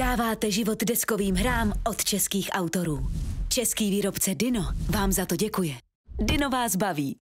Dáváte život deskovým hrám od českých autorů. Český výrobce Dino vám za to děkuje. Dino vás baví.